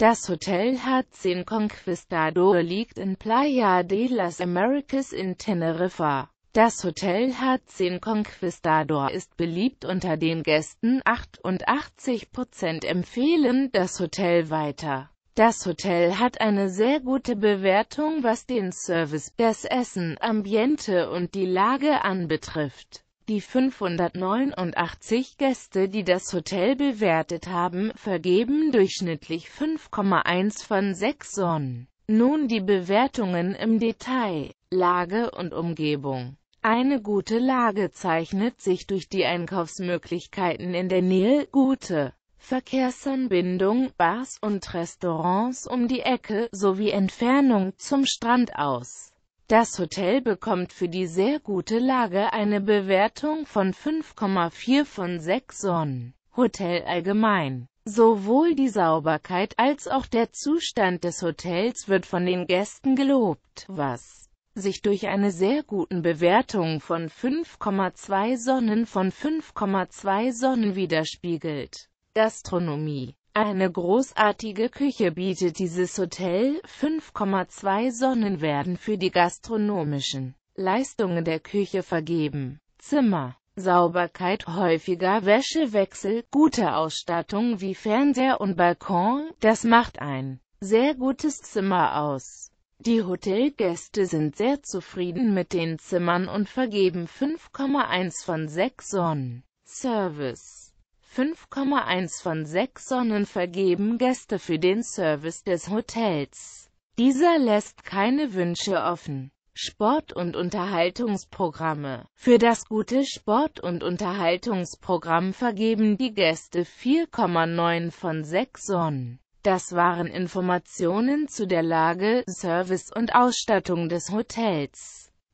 Das Hotel Hudson Conquistador liegt in Playa de las Americas in Teneriffa. Das Hotel Hudson Conquistador ist beliebt unter den Gästen, 88% empfehlen das Hotel weiter. Das Hotel hat eine sehr gute Bewertung was den Service, das Essen, Ambiente und die Lage anbetrifft. Die 589 Gäste, die das Hotel bewertet haben, vergeben durchschnittlich 5,1 von 6 Sonnen. Nun die Bewertungen im Detail. Lage und Umgebung. Eine gute Lage zeichnet sich durch die Einkaufsmöglichkeiten in der Nähe, gute Verkehrsanbindung, Bars und Restaurants um die Ecke sowie Entfernung zum Strand aus. Das Hotel bekommt für die sehr gute Lage eine Bewertung von 5,4 von 6 Sonnen. Hotel allgemein. Sowohl die Sauberkeit als auch der Zustand des Hotels wird von den Gästen gelobt, was sich durch eine sehr guten Bewertung von 5,2 Sonnen von 5,2 Sonnen widerspiegelt. Gastronomie eine großartige Küche bietet dieses Hotel, 5,2 Sonnen werden für die gastronomischen Leistungen der Küche vergeben. Zimmer, Sauberkeit, häufiger Wäschewechsel, gute Ausstattung wie Fernseher und Balkon, das macht ein sehr gutes Zimmer aus. Die Hotelgäste sind sehr zufrieden mit den Zimmern und vergeben 5,1 von 6 Sonnen. Service 5,1 von 6 Sonnen vergeben Gäste für den Service des Hotels. Dieser lässt keine Wünsche offen. Sport- und Unterhaltungsprogramme Für das gute Sport- und Unterhaltungsprogramm vergeben die Gäste 4,9 von 6 Sonnen. Das waren Informationen zu der Lage, Service und Ausstattung des Hotels.